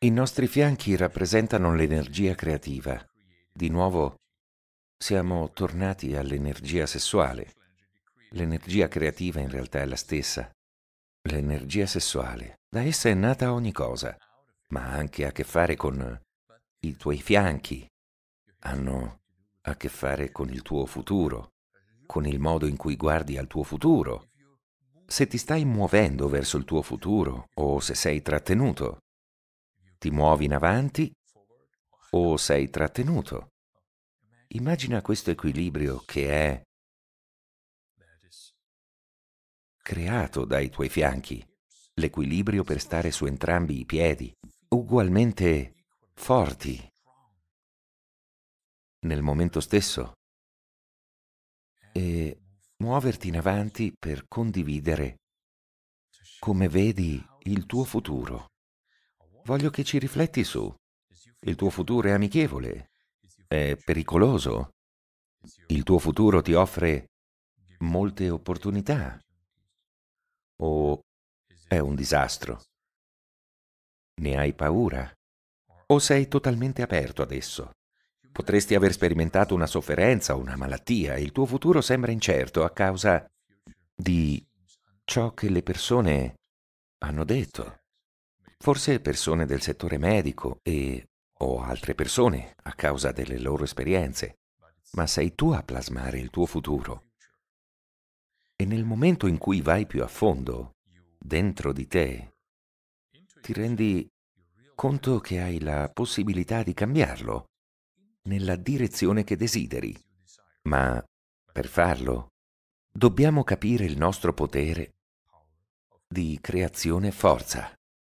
I nostri fianchi rappresentano l'energia creativa. Di nuovo, siamo tornati all'energia sessuale. L'energia creativa in realtà è la stessa. L'energia sessuale, da essa è nata ogni cosa, ma ha anche a che fare con i tuoi fianchi, hanno a che fare con il tuo futuro, con il modo in cui guardi al tuo futuro. Se ti stai muovendo verso il tuo futuro o se sei trattenuto, ti muovi in avanti o sei trattenuto. Immagina questo equilibrio che è creato dai tuoi fianchi, l'equilibrio per stare su entrambi i piedi, ugualmente forti nel momento stesso e muoverti in avanti per condividere come vedi il tuo futuro. Voglio che ci rifletti su. Il tuo futuro è amichevole, è pericoloso. Il tuo futuro ti offre molte opportunità. O è un disastro? Ne hai paura? O sei totalmente aperto ad esso? Potresti aver sperimentato una sofferenza, o una malattia, e il tuo futuro sembra incerto a causa di ciò che le persone hanno detto. Forse persone del settore medico e o altre persone a causa delle loro esperienze, ma sei tu a plasmare il tuo futuro. E nel momento in cui vai più a fondo, dentro di te, ti rendi conto che hai la possibilità di cambiarlo nella direzione che desideri. Ma per farlo, dobbiamo capire il nostro potere di creazione e forza.